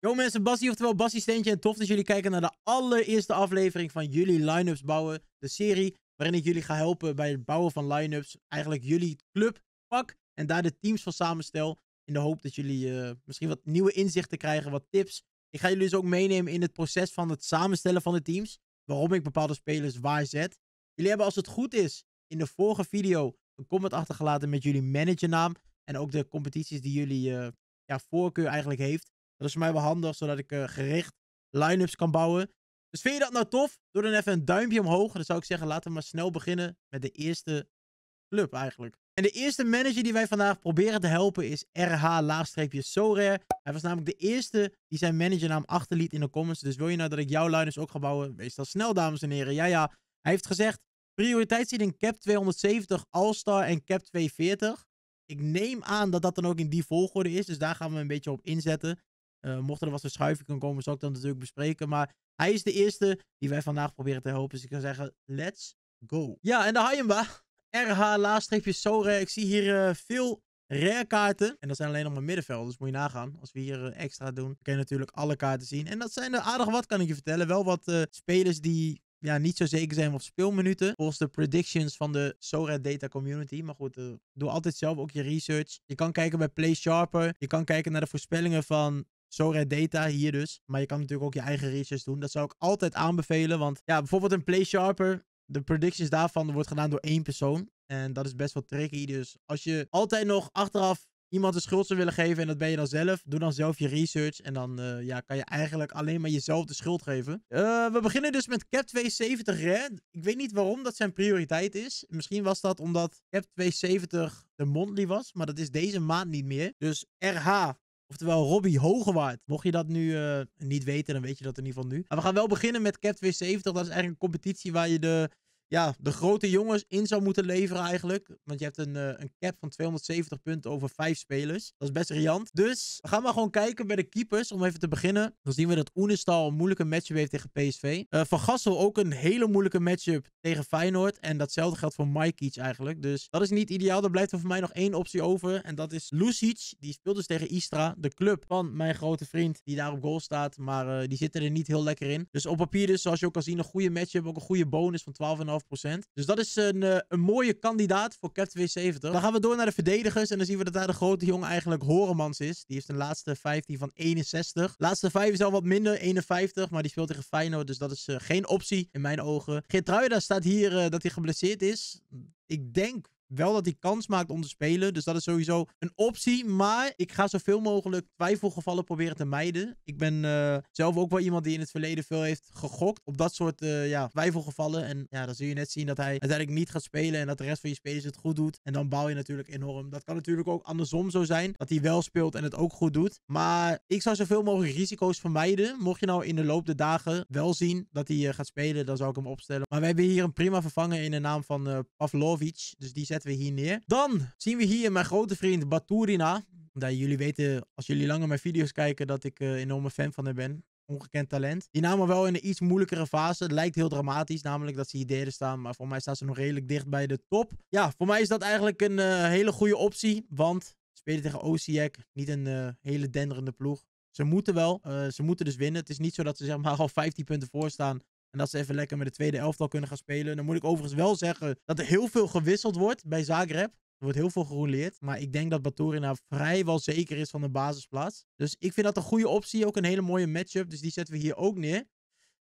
Yo mensen, Bassie, oftewel Bassie Steentje. En tof dat jullie kijken naar de allereerste aflevering van jullie line-ups bouwen. De serie waarin ik jullie ga helpen bij het bouwen van line-ups. Eigenlijk jullie club pak en daar de teams van samenstel. In de hoop dat jullie eh, misschien wat nieuwe inzichten krijgen, wat tips. Ik ga jullie dus ook meenemen in het proces van het samenstellen van de teams. Waarom ik bepaalde spelers waar zet. Jullie hebben als het goed is in de vorige video een comment achtergelaten met jullie managernaam. En ook de competities die jullie eh, ja, voorkeur eigenlijk heeft. Dat is voor mij wel handig, zodat ik eh, gericht line-ups kan bouwen. Dus vind je dat nou tof? Doe dan even een duimpje omhoog. Dan zou ik zeggen, laten we maar snel beginnen met de eerste club eigenlijk. En de eerste manager die wij vandaag proberen te helpen is RH-Sorare. Hij was namelijk de eerste die zijn managernaam achterliet in de comments. Dus wil je nou dat ik jouw line-ups ook ga bouwen? Wees dan snel, dames en heren. Ja, ja. Hij heeft gezegd, Prioriteit in cap 270, All-Star en cap 240. Ik neem aan dat dat dan ook in die volgorde is. Dus daar gaan we een beetje op inzetten. Eh, mocht er wat verschuiving kan komen, zal ik dat natuurlijk bespreken. Maar hij is de eerste die wij vandaag proberen te helpen. Dus ik kan zeggen, let's go. Ja, en de Hayemba. RH laagstreepje Sora. Ik zie hier eh, veel rare kaarten. En dat zijn alleen nog maar middenvelders, dus moet je nagaan. Als we hier eh, extra doen, kun je natuurlijk alle kaarten zien. En dat zijn er aardig wat, kan ik je vertellen. Wel wat spelers die ja, niet zo zeker zijn op speelminuten. Volgens de predictions van de Sora Data Community. Maar goed, doe altijd zelf ook je research. Je kan kijken bij Play Sharper. Je kan kijken naar de voorspellingen van zo red data hier dus. Maar je kan natuurlijk ook je eigen research doen. Dat zou ik altijd aanbevelen. Want ja, bijvoorbeeld een Play Sharper. De predictions daarvan wordt gedaan door één persoon. En dat is best wel tricky. Dus als je altijd nog achteraf iemand de schuld zou willen geven en dat ben je dan zelf, doe dan zelf je research. En dan eh, ja, kan je eigenlijk alleen maar jezelf de schuld geven. Eh, we beginnen dus met Cap 270 Red. Ik weet niet waarom dat zijn prioriteit is. Misschien was dat omdat Cap 270 de monthly was, maar dat is deze maand niet meer. Dus RH Oftewel Robbie Hogewaard. Mocht je dat nu eh, niet weten, dan weet je dat in ieder geval nu. Maar we gaan wel beginnen met Catfish 70. Dat is eigenlijk een competitie waar je de ja, de grote jongens in zou moeten leveren eigenlijk. Want je hebt een, eh, een cap van 270 punten over vijf spelers. Dat is best riant. Dus we gaan maar gewoon kijken bij de keepers om even te beginnen. Dan zien we dat Oenestal een moeilijke matchup heeft tegen PSV. Eh, van Gassel ook een hele moeilijke matchup tegen Feyenoord. En datzelfde geldt voor Maikic eigenlijk. Dus dat is niet ideaal. Er blijft er voor mij nog één optie over. En dat is Lucic. Die speelt dus tegen Istra. De club van mijn grote vriend die daar op goal staat. Maar eh, die zitten er niet heel lekker in. Dus op papier dus, zoals je ook kan zien, een goede matchup. Ook een goede bonus van 12,5 dus dat is een, eh, een mooie kandidaat voor Captain 70. Dan gaan we door naar de verdedigers. En dan zien we dat daar de grote jongen eigenlijk Horemans is. Die heeft een laatste 15 van 61. Laatste 5 is al wat minder, 51. Maar die speelt tegen Feyenoord. Dus dat is eh, geen optie in mijn ogen. Geertruida staat hier eh, dat hij geblesseerd is. Ik denk wel dat hij kans maakt om te spelen. Dus dat is sowieso een optie. Maar ik ga zoveel mogelijk twijfelgevallen proberen te mijden. Ik ben eh, zelf ook wel iemand die in het verleden veel heeft gegokt op dat soort uh, ja, twijfelgevallen. En ja, dan zul je net zien dat hij uiteindelijk niet gaat spelen en dat de rest van je spelers het goed doet. En dan bouw je natuurlijk enorm. Dat kan natuurlijk ook andersom zo zijn. Dat hij wel speelt en het ook goed doet. Maar ik zou zoveel mogelijk risico's vermijden. Mocht je nou in de loop der dagen wel zien dat hij eh, gaat spelen, dan zou ik hem opstellen. Maar we hebben hier een prima vervanger in de naam van Pavlovic. Dus die zet we hier neer. Dan zien we hier mijn grote vriend Baturina. Omdat jullie weten, als jullie langer mijn video's kijken, dat ik een eh, enorme fan van hem ben. Ongekend talent. Die namen wel in een iets moeilijkere fase. Het lijkt heel dramatisch, namelijk dat ze hier derde staan. Maar voor mij staan ze nog redelijk dicht bij de top. Ja, voor mij is dat eigenlijk een eh, hele goede optie. Want spelen tegen Oceac, niet een eh, hele denderende ploeg. Ze moeten wel. ze moeten dus winnen. Het is niet zo dat ze zeg maar al 15 punten voor staan. En dat ze even lekker met de tweede elftal kunnen gaan spelen. Dan moet ik overigens wel zeggen dat er heel veel gewisseld wordt bij Zagreb. Er wordt heel veel geroleerd. Maar ik denk dat Batorina vrijwel zeker is van de basisplaats. Dus ik vind dat een goede optie. Ook een hele mooie matchup. Dus die zetten we hier ook neer.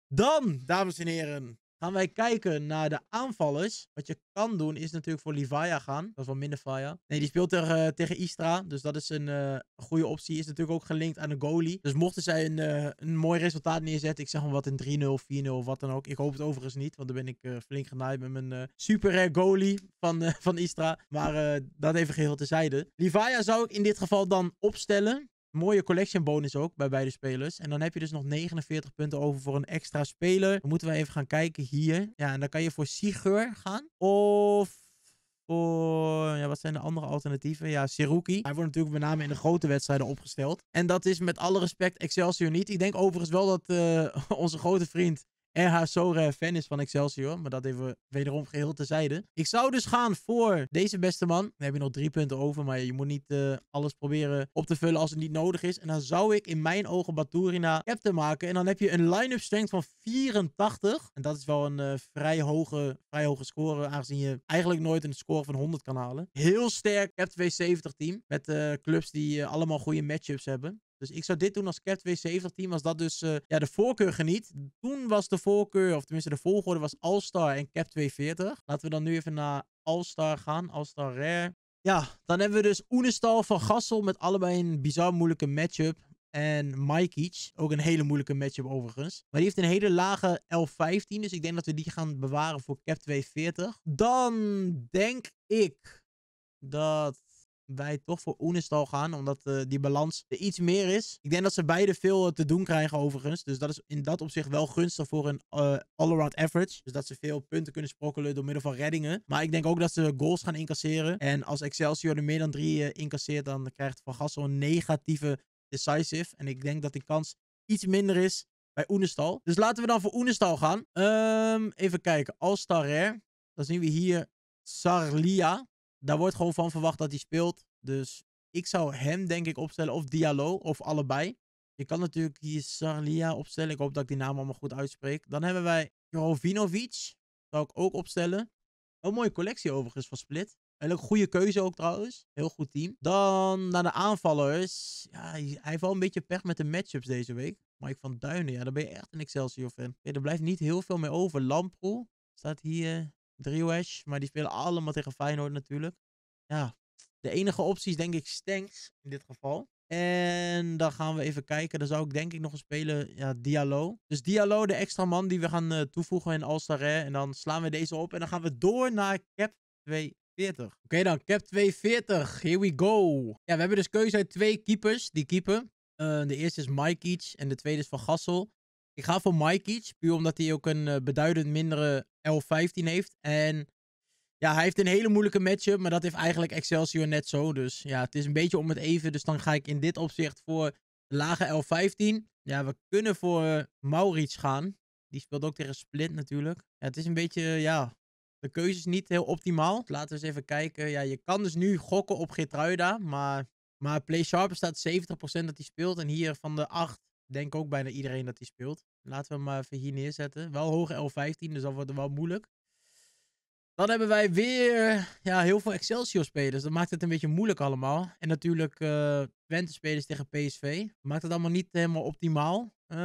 Dan, dames en heren, Gaan wij kijken naar de aanvallers. Wat je kan doen is natuurlijk voor Livaya gaan. Dat is wel minder Faya. Nee, die speelt er, eh, tegen Istra. Dus dat is een uh, goede optie. Is natuurlijk ook gelinkt aan een goalie. Dus mochten zij een, eh, een mooi resultaat neerzetten. Ik zeg hem wat in 3-0, 4-0 of wat dan ook. Ik hoop het overigens niet. Want dan ben ik flink genaaid met mijn super goalie van, van Istra. Maar dat even geheel tezijde. Livaya zou ik in dit geval dan opstellen. Mooie collection bonus ook bij beide spelers. En dan heb je dus nog 49 punten over voor een extra speler. Dan moeten we even gaan kijken hier. Ja, en dan kan je voor Sigeur gaan. Of voor... Ja, wat zijn de andere alternatieven? Ja, Seruki. Hij wordt natuurlijk met name in de grote wedstrijden opgesteld. En dat is met alle respect Excelsior niet. Ik denk overigens wel dat eh, onze grote vriend RH Sora fan is van Excelsior. Maar dat even wederom geheel zijde. Ik zou dus gaan voor deze beste man. Dan heb je nog drie punten over. Maar je moet niet eh, alles proberen op te vullen als het niet nodig is. En dan zou ik in mijn ogen Baturina captain maken. En dan heb je een line-up strength van 84. En dat is wel een eh, vrij, hoge, vrij hoge score. Aangezien je eigenlijk nooit een score van 100 kan halen. Heel sterk Cap 270 team. Met eh, clubs die allemaal goede matchups hebben. Dus ik zou dit doen als Cap 270 team. Als dat dus eh, ja, de voorkeur geniet. Toen was de voorkeur, of tenminste de volgorde was All-Star en Cap 240. Laten we dan nu even naar All-Star gaan. All-Star Rare. Ja, dan hebben we dus Oenestal van Gassel met allebei een bizar moeilijke matchup. En Maikic, ook een hele moeilijke matchup overigens. Maar die heeft een hele lage L15, dus ik denk dat we die gaan bewaren voor cap 240. Dan denk ik dat wij toch voor Oenestal gaan. Omdat eh, die balans er iets meer is. Ik denk dat ze beide veel eh, te doen krijgen overigens. Dus dat is in dat opzicht wel gunstig voor een eh, all-around average. Dus dat ze veel punten kunnen sprokkelen door middel van reddingen. Maar ik denk ook dat ze goals gaan incasseren. En als Excelsior er meer dan drie incasseert, dan krijgt Van Gassel een negatieve decisive. En ik denk dat die kans iets minder is bij Oenestal. Dus laten we dan voor Oenestal gaan. Ehm, even kijken. Alstar Rare. Dan zien we hier Sarlia daar wordt gewoon van verwacht dat hij speelt. Dus ik zou hem denk ik opstellen. Of Diallo, of allebei. Je kan natuurlijk hier Sarlia opstellen. Ik hoop dat ik die naam allemaal goed uitspreek. Dan hebben wij Jovinovic. Zou ik ook opstellen. Een mooie collectie overigens van Split. Een goede keuze ook trouwens. Heel goed team. Dan naar de aanvallers. Ja, hij heeft wel een beetje pech met de matchups deze week. Mike van Duinen, ja, daar ben je echt een Excelsior fan. Ja, er blijft niet heel veel meer over. Lamproe staat hier Driewesh. Maar die spelen allemaal tegen Feyenoord natuurlijk. Ja, de enige optie is denk ik Stanks in dit geval. En dan gaan we even kijken. Dan zou ik denk ik nog eens spelen. Ja, Diallo. Dus Diallo, de extra man die we gaan eh, toevoegen in Alstare. En dan slaan we deze op. En dan gaan we door naar cap 240. Oké dan, cap 240. Here we go. Ja, we hebben dus keuze uit twee keepers die keepen. Eh, de eerste is Mike en de tweede is Van Gassel. Ik ga voor Mike puur omdat hij ook een eh, beduidend mindere L15 heeft. En ja, hij heeft een hele moeilijke matchup, maar dat heeft eigenlijk Excelsior net zo. Dus ja, het is een beetje om het even. Dus dan ga ik in dit opzicht voor de lage L15. Ja, we kunnen voor Maurits gaan. Die speelt ook tegen Split natuurlijk. Ja, het is een beetje, ja, de keuze is niet heel optimaal. Laten we eens even kijken. Ja, je kan dus nu gokken op Gitruida maar, maar Play Sharp staat 70% dat hij speelt. En hier van de 8 denk ook bijna iedereen dat hij speelt. Laten we hem maar even hier neerzetten. Wel hoog L15, dus dat wordt wel moeilijk. Dan hebben wij weer ja, heel veel Excelsior-spelers. Dat maakt het een beetje moeilijk allemaal. En natuurlijk uh, Twente-spelers tegen PSV. Maakt het allemaal niet helemaal optimaal. Eh,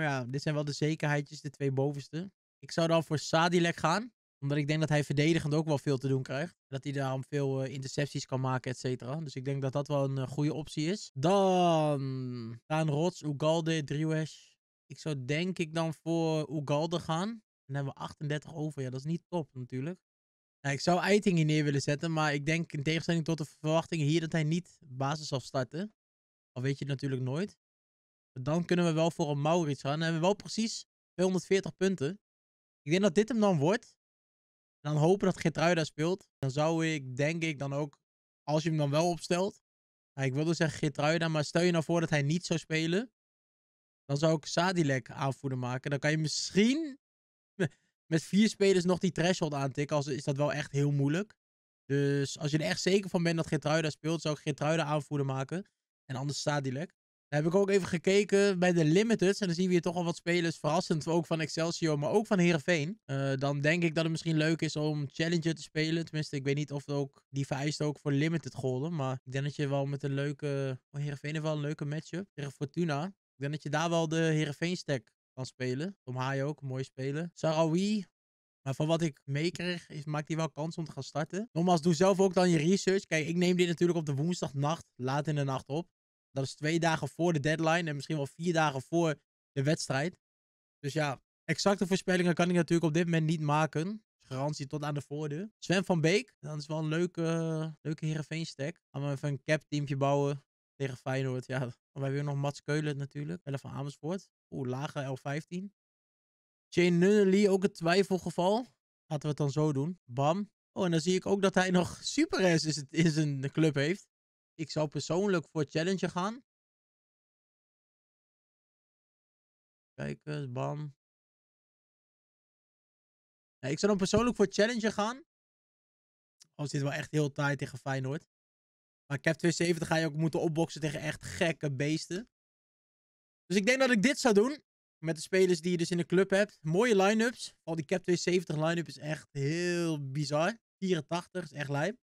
ja, dit zijn wel de zekerheidjes, de twee bovenste. Ik zou dan voor Sadilek gaan. Omdat ik denk dat hij verdedigend ook wel veel te doen krijgt. Dat hij daarom veel eh, intercepties kan maken, et cetera. Dus ik denk dat dat wel een goede optie is. Dan Daan Rots, Ugalde, ik zou denk ik dan voor Ugalde gaan. Dan hebben we 38 over. Ja, dat is niet top natuurlijk. Nou, ik zou Eiting hier neer willen zetten. Maar ik denk in tegenstelling tot de verwachtingen hier dat hij niet basis zal starten. Al weet je het natuurlijk nooit. Dan kunnen we wel voor een Maurits gaan. Dan hebben we wel precies 240 punten. Ik denk dat dit hem dan wordt. En dan hopen dat Gertruida speelt. Dan zou ik, denk ik, dan ook, als je hem dan wel opstelt. Nou, ik wilde zeggen Gertruida, maar stel je nou voor dat hij niet zou spelen. Dan zou ik Sadilek aanvoeren maken. Dan kan je misschien met vier spelers nog die threshold aantikken. Als is dat wel echt heel moeilijk. Dus als je er echt zeker van bent dat Gertruida speelt, zou ik Gertruida aanvoerder maken. En anders Sadilek. Dan heb ik ook even gekeken bij de Limiteds. En dan zien we hier toch al wat spelers. Verrassend ook van Excelsior, maar ook van Herenveen. Uh, eh, dan denk ik dat het misschien leuk is om Challenger te spelen. Tenminste, ik weet niet of het ook, die vereist ook voor Limited golden. Maar ik denk dat je wel met een leuke... Oh, Herenveen heeft wel een leuke matchup tegen Fortuna ik denk dat je daar wel de Heerenveen stack kan spelen. Tom Haaien ook, mooi spelen. Sarawi, maar van wat ik meekreeg, maakt hij wel kans om te gaan starten. Nogmaals, doe zelf ook dan je research. Kijk, ik neem dit natuurlijk op de woensdagnacht, laat in de nacht op. Dat is twee dagen voor de deadline en misschien wel vier dagen voor de wedstrijd. Dus ja, exacte voorspellingen kan ik natuurlijk op dit moment niet maken. Dus garantie tot aan de voordeur. Sven van Beek, dat is wel een leuke, uh, leuke Heerenveen-stack. Gaan we even een cap teamje bouwen tegen Feyenoord. Ja, we hebben weer nog Mats Keulen natuurlijk. Bellen van Amersfoort. Oeh, lage L15. Jane Nunnally, ook een twijfelgeval. Laten we het dan zo doen. Bam. Oh, en dan zie ik ook dat hij nog Super het in zijn club heeft. Ik zou persoonlijk voor Challenge gaan. Kijk eens, bam. Ja, ik zou dan persoonlijk voor Challenge gaan. Oh, zit wel echt heel taai tegen Feyenoord. Maar cap 270 ga je ook moeten opboksen tegen echt gekke beesten. Dus ik denk dat ik dit zou doen. Met de spelers die je dus in de club hebt. Mooie line-ups. Al die cap 270 line-up is echt heel bizar. 84 is echt lijp.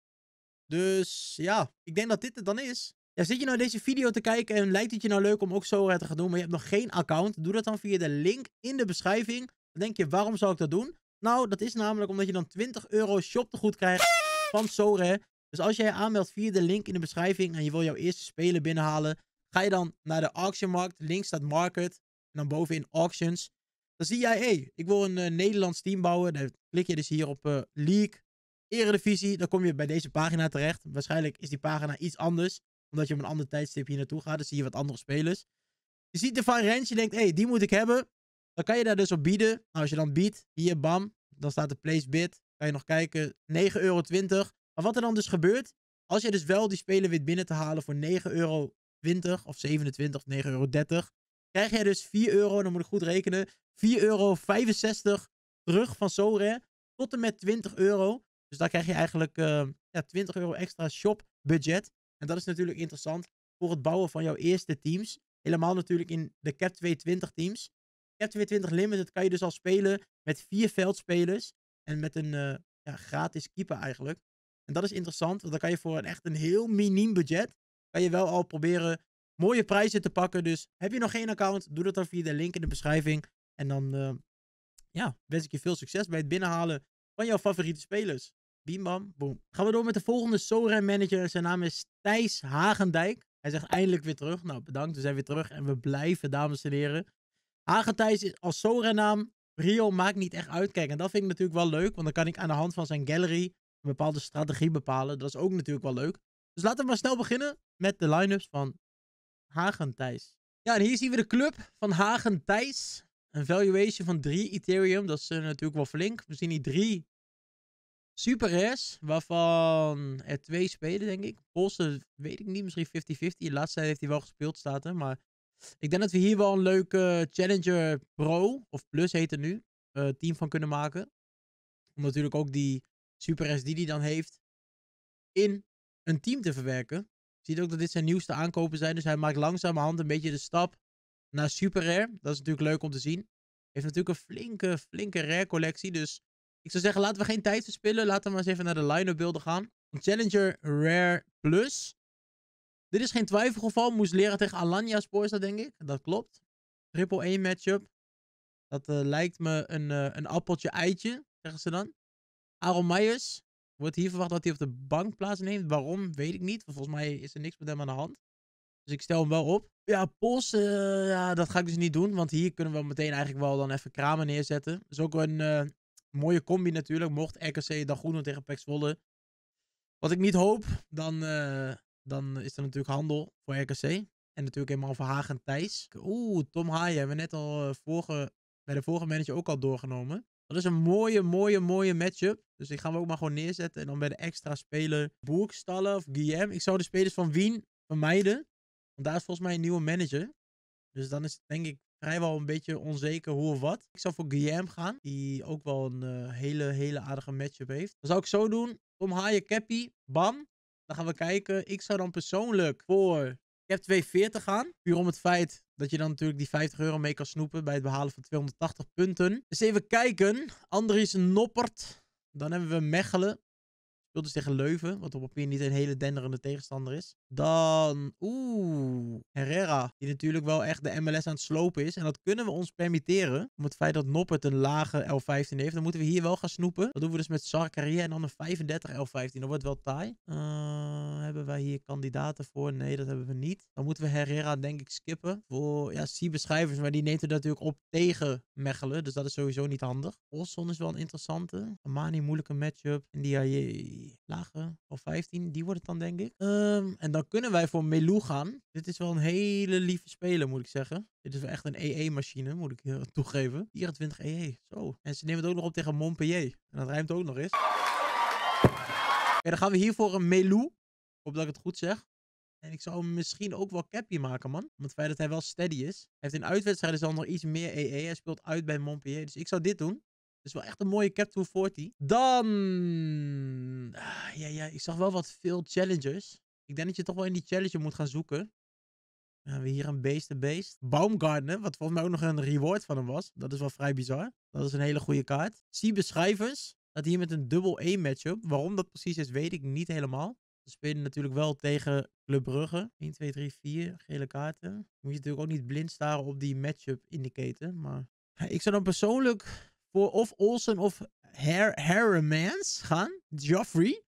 Dus ja, ik denk dat dit het dan is. Ja, zit je nou deze video te kijken en lijkt het je nou leuk om ook Sora te gaan doen, maar je hebt nog geen account? Doe dat dan via de link in de beschrijving. Dan denk je, waarom zou ik dat doen? Nou, dat is namelijk omdat je dan 20 euro shoptegoed krijgt van Sora. Dus als jij je aanmeldt via de link in de beschrijving en je wil jouw eerste speler binnenhalen, ga je dan naar de auctionmarkt. Links staat market en dan bovenin auctions. Dan zie jij, hé, hey, ik wil een eh, Nederlands team bouwen. Dan klik je dus hier op uh, League, Eredivisie. Dan kom je bij deze pagina terecht. Waarschijnlijk is die pagina iets anders, omdat je op een ander tijdstip hier naartoe gaat. Dan zie je wat andere spelers. Je ziet de variant, je denkt, hé, hey, die moet ik hebben. Dan kan je daar dus op bieden. Nou, als je dan biedt, hier, bam, dan staat de place bid. Kan je nog kijken, 9,20 euro. Maar wat er dan dus gebeurt, als je dus wel die speler wilt binnen te halen voor 9,20 euro of 27 of 9,30 euro, krijg jij dus 4 euro, dan moet ik goed rekenen, 4,65 euro terug van Sore tot en met 20 euro. Dus daar krijg je eigenlijk eh, ja, 20 euro extra shop budget. En dat is natuurlijk interessant voor het bouwen van jouw eerste teams. Helemaal natuurlijk in de Cap 220 teams. Cap 220 Limited kan je dus al spelen met vier veldspelers. En met een eh, ja, gratis keeper eigenlijk. En dat is interessant, want dan kan je voor echt een heel miniem budget, kan je wel al proberen mooie prijzen te pakken. Dus heb je nog geen account, doe dat dan via de link in de beschrijving. En dan eh, ja, wens ik je veel succes bij het binnenhalen van jouw favoriete spelers. Bim bam, boom. Gaan we door met de volgende Soren manager. Zijn naam is Thijs Hagendijk. Hij zegt eindelijk weer terug. Nou, bedankt. We zijn weer terug en we blijven, dames en heren. Hagendijs is als Soren naam. Rio maakt niet echt uit. Kijk, en dat vind ik natuurlijk wel leuk. Want dan kan ik aan de hand van zijn gallery een bepaalde strategie bepalen. Dat is ook natuurlijk wel leuk. Dus laten we maar snel beginnen met de line-ups van Hagen Thijs. Ja, en hier zien we de club van Hagen Thijs. Een valuation van 3 Ethereum. Dat is eh, natuurlijk wel flink. We zien hier 3 super rares. Waarvan er 2 spelen, denk ik. Polsen weet ik niet. Misschien 50-50. De laatste tijd heeft hij wel gespeeld, staat er. Maar ik denk dat we hier wel een leuke Challenger Pro, of Plus heet het nu, eh, team van kunnen maken. Om natuurlijk ook die Super Rare die hij dan heeft in een team te verwerken. Je ziet ook dat dit zijn nieuwste aankopen zijn. Dus hij maakt langzamerhand een beetje de stap naar super rare. Dat is natuurlijk leuk om te zien. Heeft natuurlijk een flinke, flinke rare collectie. Dus ik zou zeggen, laten we geen tijd verspillen. Laten we maar eens even naar de line-up beelden gaan. Challenger Rare Plus. Dit is geen twijfelgeval. Moest leren tegen Alanya Sporza, denk ik. Dat klopt. Triple 1 matchup. Dat eh, lijkt me een, eh, een appeltje eitje, zeggen ze dan. Aaron Myers wordt hier verwacht dat hij op de bank plaatsneemt. Waarom, weet ik niet. Volgens mij is er niks met hem aan de hand. Dus ik stel hem wel op. Ja, Pols, eh, ja, dat ga ik dus niet doen. Want hier kunnen we meteen eigenlijk wel dan even kramen neerzetten. Dat is ook een eh, mooie combi natuurlijk. Mocht RKC dan goed doen tegen Pex Wolle, Wat ik niet hoop, dan, eh, dan is er natuurlijk handel voor RKC. En natuurlijk helemaal voor Hagen Thijs. Oeh, Tom Haaien hebben we net al vorige, bij de vorige manager ook al doorgenomen. Dat is een mooie, mooie, mooie matchup. Dus ik ga hem ook maar gewoon neerzetten. En dan bij de extra speler Boekstallen of Guillaume. Ik zou de spelers van Wien vermijden. Want daar is volgens mij een nieuwe manager. Dus dan is het denk ik vrijwel een beetje onzeker hoe of wat. Ik zou voor Guillaume gaan. Die ook wel een eh, hele, hele aardige matchup heeft. Dan zou ik zo doen. Om Haaien, Cappy, Bam. Dan gaan we kijken. Ik zou dan persoonlijk voor Cap 240 gaan. Puur om het feit dat je dan natuurlijk die 50 euro mee kan snoepen bij het behalen van 280 punten. Dus even kijken. Andries Noppert. Dan hebben we Mechelen speelt dus tegen Leuven, wat op papier niet een hele denderende tegenstander is. Dan, oeh, Herrera, die natuurlijk wel echt de MLS aan het slopen is. En dat kunnen we ons permitteren. Om het feit dat Noppert een lage L15 heeft, dan moeten we hier wel gaan snoepen. Dat doen we dus met Sarkaria en dan een 35 L15. Dat wordt wel taai. Eh, hebben wij hier kandidaten voor? Nee, dat hebben we niet. Dan moeten we Herrera denk ik skippen. Voor, ja, zie beschrijvers maar die neemt het natuurlijk op tegen Mechelen. Dus dat is sowieso niet handig. Olson is wel een interessante. Amani, moeilijke matchup. En die lage of 15, die wordt het dan denk ik. Ehm, en dan kunnen wij voor Melou gaan. Dit is wel een hele lieve speler moet ik zeggen. Dit is wel echt een EE-machine, moet ik eh, toegeven. 24 EE, zo. En ze nemen het ook nog op tegen Montpellier. En dat rijmt ook nog eens. Oké, dan gaan we hier voor een Melou. Ik hoop dat ik het goed zeg. En ik zou misschien ook wel Capie maken, man. Om het feit dat hij wel steady is. Hij heeft in uitwedstrijden zelf al nog iets meer EE. E. Hij speelt uit bij Montpellier. Dus ik zou dit doen is wel echt een mooie cap to 40. Dan... Ah, ja, ja, ik zag wel wat veel challengers. Ik denk dat je toch wel in die challenger moet gaan zoeken. Dan hebben we hier een beest Baumgarten beest. Baumgartner, wat volgens mij ook nog een reward van hem was. Dat is wel vrij bizar. Dat is een hele goede kaart. Zie beschrijvers. Dat hier met een dubbel E matchup. Waarom dat precies is, weet ik niet helemaal. Ze spelen natuurlijk wel tegen Club Brugge. 1, 2, 3, 4. Gele kaarten. Moet je natuurlijk ook niet blind staren op die matchup indicator. Maar ik zou dan persoonlijk voor of Olsen of Her gaan. Joffrey.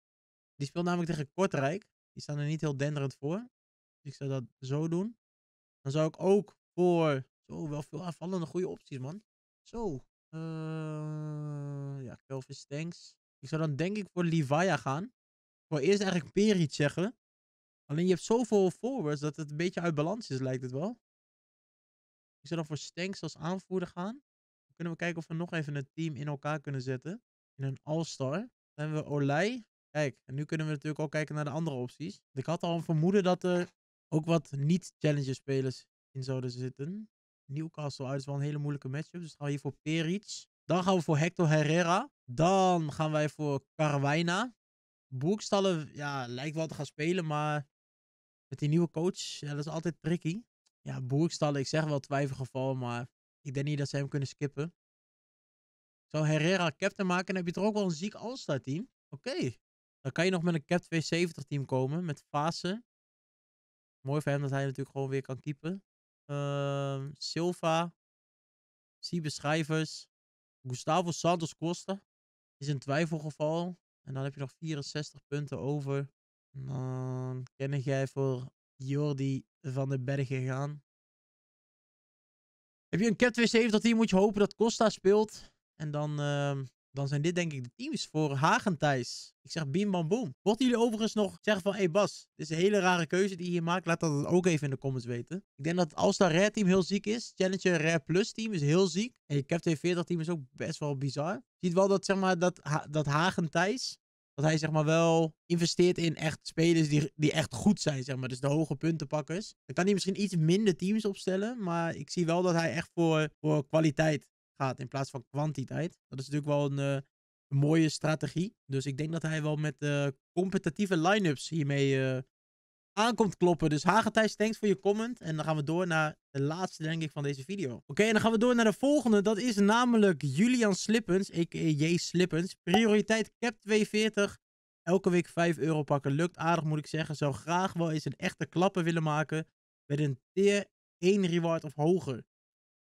Die speelt namelijk tegen Kortrijk. Die staan er niet heel denderend voor. Dus ik zou dat zo doen. Dan zou ik ook voor... Zo, wel veel aanvallende goede opties, man. Zo. Eh, ja, Kelvin Stanks. Ik zou dan denk ik voor Livaya gaan. Ik wil eerst eigenlijk Perit zeggen. Alleen je hebt zoveel forwards dat het een beetje uit balans is, lijkt het wel. Ik zou dan voor Stanks als aanvoerder gaan. Kunnen we kijken of we nog even het team in elkaar kunnen zetten. In een All-Star. Dan hebben we Olij. Kijk, en nu kunnen we natuurlijk ook kijken naar de andere opties. Ik had al een vermoeden dat er ook wat niet-challenger spelers in zouden zitten. Newcastle uit is wel een hele moeilijke matchup. Dus gaan we hier voor Peric. Dan gaan we voor Hector Herrera. Dan gaan wij voor Carwijna. Boekstallen ja, lijkt wel te gaan spelen, maar met die nieuwe coach, ja, dat is altijd tricky. Ja, Boekstallen, ik zeg wel twijfelgeval, maar ik denk niet dat ze hem kunnen skippen. Zou Herrera captain maken, dan heb je toch ook wel een ziek all team. Oké. Dan kan je nog met een cap 270 team komen, met fase. Mooi voor hem dat hij natuurlijk gewoon weer kan keepen. Ehm, Silva. Siebe Schrijvers. Gustavo Santos Costa. Is een twijfelgeval. En dan heb je nog 64 punten over. Dan ken jij voor Jordi van den Bergen gaan. Heb je een Cap 270 team, moet je hopen dat Costa speelt. En dan, ehm, dan zijn dit denk ik de teams voor Hagentijs. Ik zeg Bim bam boom. Mochten jullie overigens nog zeggen van... Hé hey Bas, dit is een hele rare keuze die je hier maakt. Laat dat ook even in de comments weten. Ik denk dat als dat Rare team heel ziek is. Challenger Rare Plus team is heel ziek. En je Captain 240 team is ook best wel bizar. Je ziet wel dat, zeg maar, dat, dat Hagen dat hij zeg maar wel investeert in echt spelers die, die echt goed zijn, zeg maar. Dus de hoge puntenpakkers. Dan kan hij misschien iets minder teams opstellen, maar ik zie wel dat hij echt voor, voor kwaliteit gaat in plaats van kwantiteit. Dat is natuurlijk wel een, eh, mooie strategie. Dus ik denk dat hij wel met eh, competitieve line-ups hiermee eh, aankomt kloppen. Dus Hagetijs, thanks voor je comment. En dan gaan we door naar de laatste, denk ik, van deze video. Oké, en dan gaan we door naar de volgende. Dat is namelijk Julian Slippens, a.k.a. J. Slippens. Prioriteit cap 240. Elke week 5 euro pakken. Lukt aardig, moet ik zeggen. Zou graag wel eens een echte klappen willen maken. Met een tier 1 reward of hoger.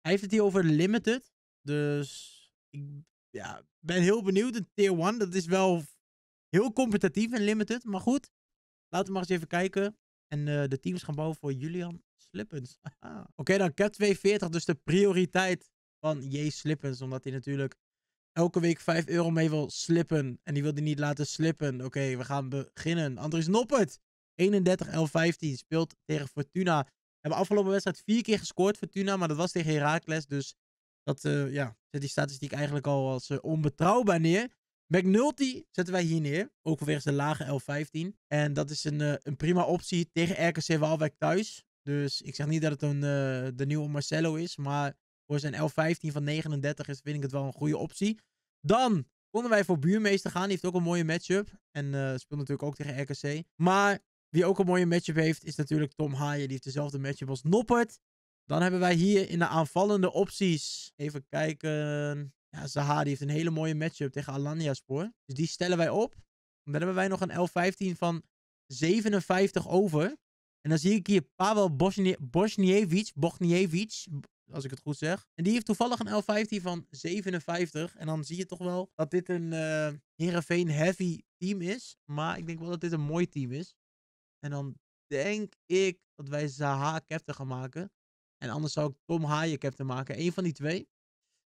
Hij heeft het hier over limited. Dus ik ja, ben heel benieuwd. Een tier 1, dat is wel heel competitief en limited. Maar goed, laten we maar eens even kijken en eh, de teams gaan bouwen voor Julian Slippens. Oké, dan cap 240, dus de prioriteit van J. Slippens. Omdat hij natuurlijk elke week 5 euro mee wil slippen. En die wil hij niet laten slippen. Oké, we gaan beginnen. Andries Noppert, 31 l 15 speelt tegen Fortuna. Hebben afgelopen wedstrijd vier keer gescoord, Fortuna. Maar dat was tegen Herakles. dus dat uh, ja, zet die statistiek eigenlijk al als eh, onbetrouwbaar neer. McNulty zetten wij hier neer. Ook vanwege zijn lage L15. En dat is een, eh, een prima optie tegen RKC Waalwijk thuis. Dus ik zeg niet dat het een, eh, de nieuwe Marcelo is. Maar voor zijn L15 van 39 is, vind ik het wel een goede optie. Dan konden wij voor buurmeester gaan. Die heeft ook een mooie matchup. En eh, speelt natuurlijk ook tegen RKC. Maar wie ook een mooie matchup heeft, is natuurlijk Tom Haaien. Die heeft dezelfde matchup als Noppert. Dan hebben wij hier in de aanvallende opties. Even kijken. Ja, Zahadi heeft een hele mooie matchup tegen Alania Spoor. Dus die stellen wij op. Dan hebben wij nog een L15 van 57 over. En dan zie ik hier Pavel Bosnie Bosniewicz, als ik het goed zeg. En die heeft toevallig een L15 van 57. En dan zie je toch wel dat dit een uh, heavy team is. Maar ik denk wel dat dit een mooi team is. En dan denk ik dat wij Zaha captain gaan maken. En anders zou ik Tom Haaien captain maken. Eén van die twee.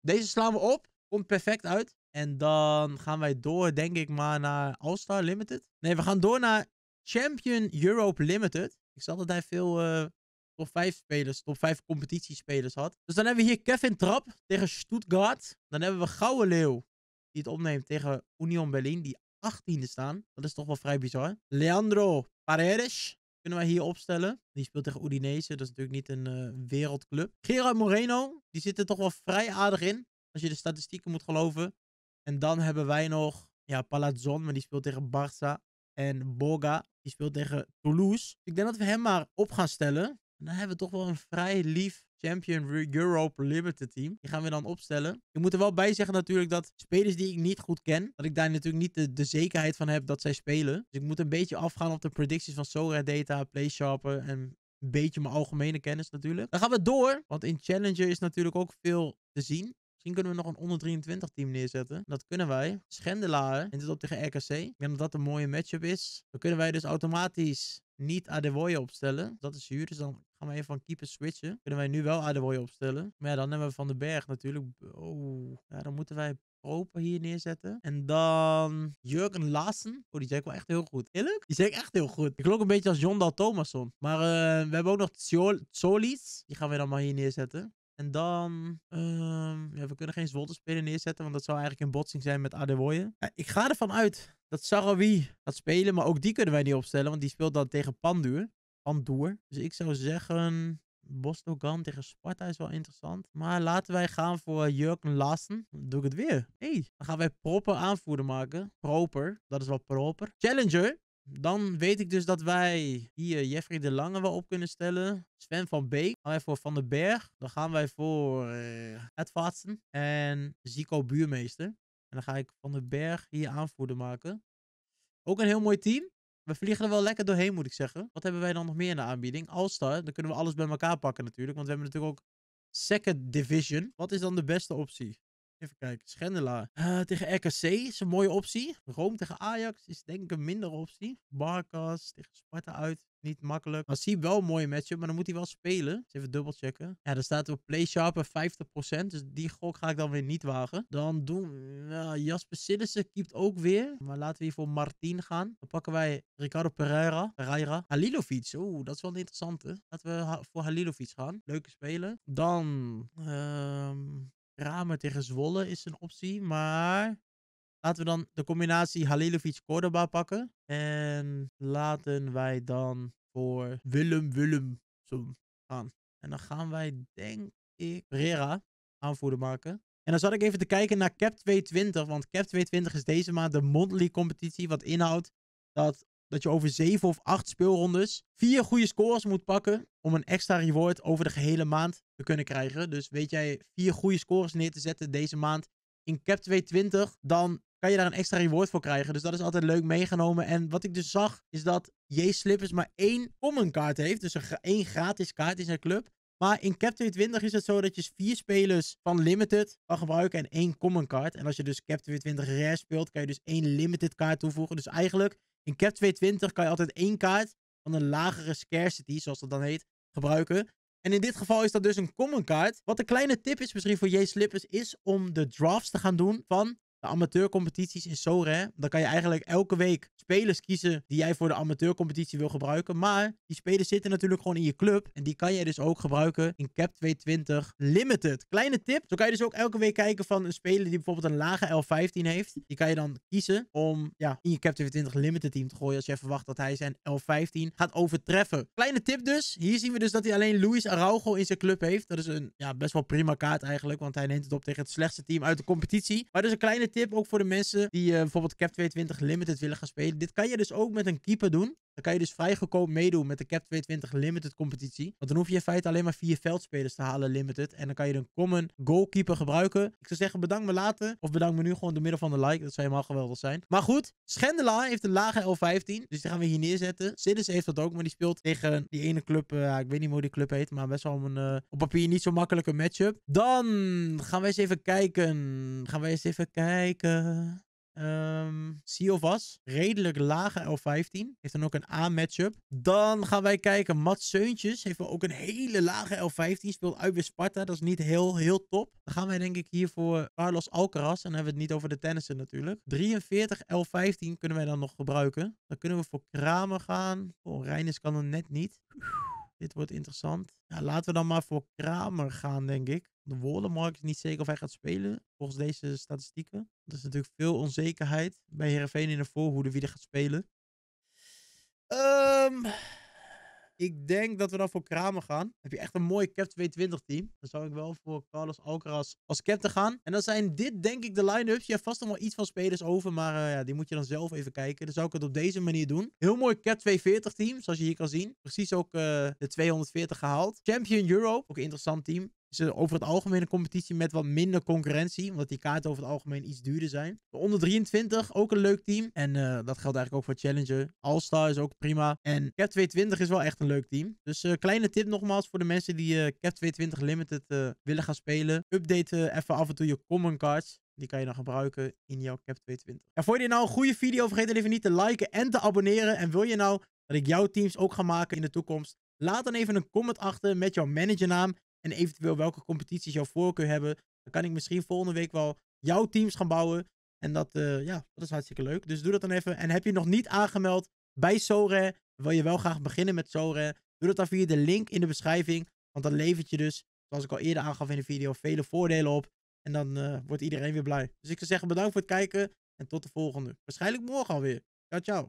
Deze slaan we op. Komt perfect uit. En dan gaan wij door, denk ik maar, naar All-Star Limited. Nee, we gaan door naar Champion Europe Limited. Ik zag dat hij veel eh, top 5 spelers, top 5 competitiespelers had. Dus dan hebben we hier Kevin Trap tegen Stuttgart. Dan hebben we Gouden Leeuw, die het opneemt tegen Union Berlin, die 18e staan. Dat is toch wel vrij bizar. Leandro Paredes kunnen we hier opstellen. Die speelt tegen Udinese. Dat is natuurlijk niet een eh, wereldclub. Gerard Moreno, die zit er toch wel vrij aardig in. Als je de statistieken moet geloven. En dan hebben wij nog ja, Palazzon, maar die speelt tegen Barça. En Boga, die speelt tegen Toulouse. Ik denk dat we hem maar op gaan stellen. En dan hebben we toch wel een vrij lief Champion Europe Limited Team. Die gaan we dan opstellen. Ik moet er wel bij zeggen natuurlijk dat spelers die ik niet goed ken, dat ik daar natuurlijk niet de, de zekerheid van heb dat zij spelen. Dus ik moet een beetje afgaan op de predicties van Sora Data, PlaySharper en een beetje mijn algemene kennis natuurlijk. Dan gaan we door, want in Challenger is natuurlijk ook veel te zien. Misschien kunnen we nog een onder 23 team neerzetten. Dat kunnen wij. Schendelaar en dit op tegen RKC. Ik denk dat dat een mooie matchup is. Dan kunnen wij dus automatisch niet Adewoye opstellen. Dat is huur, dus dan gaan we even van keeper switchen. Kunnen wij nu wel Adewoye opstellen. Maar ja, dan hebben we Van den Berg natuurlijk. Oh, ja, dan moeten wij Open hier neerzetten. En dan Jurgen Lassen. Oh, die zei ik wel echt heel goed. Eerlijk? Die zei ik echt heel goed. Ik klonk een beetje als John Dal Thomasson. Maar eh, we hebben ook nog Solis. Die gaan we dan maar hier neerzetten. En dan... Ehm, we kunnen geen zwolle spelen neerzetten, want dat zou eigenlijk een botsing zijn met Adewoye. ik ga ervan uit dat Sarawi gaat spelen, maar ook die kunnen wij niet opstellen, want die speelt dan tegen Panduur. Panduur. Dus ik zou zeggen... Bostogan tegen Sparta is wel interessant. Maar laten wij gaan voor Jurgen Lassen. Dan doe ik het weer. hey, dan gaan wij proper aanvoerder maken. Proper. Dat is wel proper. Challenger. Dan weet ik dus dat wij hier Jeffrey de Lange wel op kunnen stellen. Sven van Beek. gaan wij voor Van den Berg. Dan gaan wij voor uh, Ed En Zico Buurmeester. En dan ga ik Van den Berg hier aanvoerder maken. Ook een heel mooi team. We vliegen er wel lekker doorheen, moet ik zeggen. Wat hebben wij dan nog meer in de aanbieding? Allstar, Dan kunnen we alles bij elkaar pakken natuurlijk. Want we hebben natuurlijk ook Second Division. Wat is dan de beste optie? Even kijken, Schendelaar. Eh, tegen RKC is een mooie optie. Rome tegen Ajax is denk ik een minder optie. Barkas tegen Sparta uit. Niet makkelijk. Maar zie wel een mooie matchup, maar dan moet hij wel spelen. Even even dubbelchecken. Ja, er staat op PlaySharper 50%. Dus die gok ga ik dan weer niet wagen. Dan doen we... Nou, Jasper Sillissen keept ook weer. Maar laten we hier voor Martin gaan. Dan pakken wij Ricardo Pereira. Pereira. Halilovic. Oeh, dat is wel een interessante. Laten we voor Halilovic gaan. Leuke spelen. Dan... ehm Kramer tegen Zwolle is een optie. Maar laten we dan de combinatie Halilovic-Cordoba pakken. En laten wij dan voor Willem Willem gaan. En dan gaan wij, denk ik, Pereira aanvoeren maken. En dan zat ik even te kijken naar Cap 220. Want Cap 220 is deze maand de monthly competitie. Wat inhoudt dat, dat je over 7 of 8 speelrondes vier goede scores moet pakken. Om een extra reward over de gehele maand te kunnen krijgen. Dus weet jij vier goede scores neer te zetten deze maand in cap 220, dan kan je daar een extra reward voor krijgen. Dus dat is altijd leuk meegenomen. En wat ik dus zag, is dat J. Slippers maar één common kaart heeft. Dus een, één gratis kaart in zijn club. Maar in Cap 220 is het zo dat je vier spelers van Limited kan gebruiken en één common kaart. En als je dus Cap 220 rare speelt, kan je dus één Limited kaart toevoegen. Dus eigenlijk, in Cap 220 kan je altijd één kaart van een lagere scarcity, zoals dat dan heet, gebruiken. En in dit geval is dat dus een common card. Wat een kleine tip is misschien voor J. Slippers is om de drafts te gaan doen van de amateurcompetities is zo rare. Dan kan je eigenlijk elke week spelers kiezen die jij voor de amateurcompetitie wil gebruiken. Maar die spelers zitten natuurlijk gewoon in je club. En die kan jij dus ook gebruiken in Cap 220 Limited. Kleine tip. Zo kan je dus ook elke week kijken van een speler die bijvoorbeeld een lage L15 heeft. Die kan je dan kiezen om ja, in je Cap 220 Limited team te gooien. Als jij verwacht dat hij zijn L15 gaat overtreffen. Kleine tip dus. Hier zien we dus dat hij alleen Luis Araujo in zijn club heeft. Dat is een ja, best wel prima kaart eigenlijk. Want hij neemt het op tegen het slechtste team uit de competitie. Maar dus een kleine tip ook voor de mensen die uh, bijvoorbeeld Cap 220 Limited willen gaan spelen. Dit kan je dus ook met een keeper doen. Dan kan je dus vrij goedkoop meedoen met de Cap 22 Limited competitie. Want dan hoef je in feite alleen maar vier veldspelers te halen Limited. En dan kan je een common goalkeeper gebruiken. Ik zou zeggen bedank me later. Of bedank me nu gewoon door middel van de like. Dat zou helemaal geweldig zijn. Maar goed, Schendela heeft een lage L15. Dus die gaan we hier neerzetten. Siddes heeft dat ook, maar die speelt tegen die ene club. Eh, ik weet niet hoe die club heet. Maar best wel een eh, op papier niet zo makkelijke matchup. Dan gaan we eens even kijken. Gaan we eens even kijken of ehm, Siovas, redelijk lage L15. Heeft dan ook een A-matchup. Dan gaan wij kijken. Mats Seuntjes heeft ook een hele lage L15. Speelt uit bij Sparta. Dat is niet heel, heel top. Dan gaan wij denk ik hier voor Carlos Alcaraz. En dan hebben we het niet over de tennissen natuurlijk. 43 L15 kunnen wij dan nog gebruiken. Dan kunnen we voor Kramer gaan. Oh, Reines kan het net niet dit wordt interessant. Ja, laten we dan maar voor Kramer gaan, denk ik. De Wollemark is niet zeker of hij gaat spelen, volgens deze statistieken. Er is natuurlijk veel onzekerheid bij Herenveen in de voorhoede wie er gaat spelen. Ehm... Um... Ik denk dat we dan voor Kramer gaan. Heb je echt een mooi Cap 220 team. Dan zou ik wel voor Carlos Alcaraz als captain gaan. En dan zijn dit denk ik de line-ups. Je hebt vast nog wel iets van spelers over. Maar eh, ja, die moet je dan zelf even kijken. Dan zou ik het op deze manier doen. Heel mooi Cap 240 team. Zoals je hier kan zien. Precies ook eh, de 240 gehaald. Champion Europe. Ook een interessant team over het algemeen een competitie met wat minder concurrentie. Omdat die kaarten over het algemeen iets duurder zijn. De onder 23, ook een leuk team. En eh, dat geldt eigenlijk ook voor Challenger. All-Star is ook prima. En Cap 220 is wel echt een leuk team. Dus eh, kleine tip nogmaals voor de mensen die eh, Cap 220 Limited willen gaan spelen. Update even af en toe je common cards. Die kan je dan gebruiken in jouw Cap 220. En voor je dit nou een goede video? Vergeet dan even niet te liken en te abonneren. En wil je nou dat ik jouw teams ook ga maken in de toekomst? Laat dan even een comment achter met jouw managernaam en eventueel welke competities jouw voorkeur hebben. Dan kan ik misschien volgende week wel jouw teams gaan bouwen. En dat, eh, ja, dat is hartstikke leuk. Dus doe dat dan even. En heb je nog niet aangemeld bij Sore, wil je wel graag beginnen met Sore, doe dat dan via de link in de beschrijving. Want dat levert je dus, zoals ik al eerder aangaf in de video, vele voordelen op. En dan eh, wordt iedereen weer blij. Dus ik zou zeggen bedankt voor het kijken en tot de volgende. Waarschijnlijk morgen alweer. Ciao, ciao.